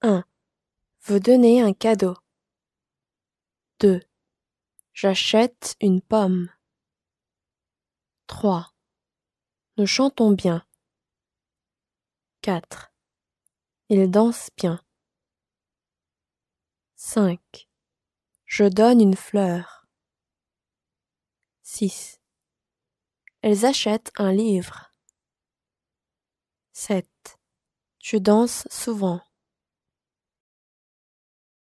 1. Vous donnez un cadeau. 2. J'achète une pomme. 3. Nous chantons bien. 4. Il dansent bien. 5. Je donne une fleur. 6. Elles achètent un livre. 7. Tu danses souvent.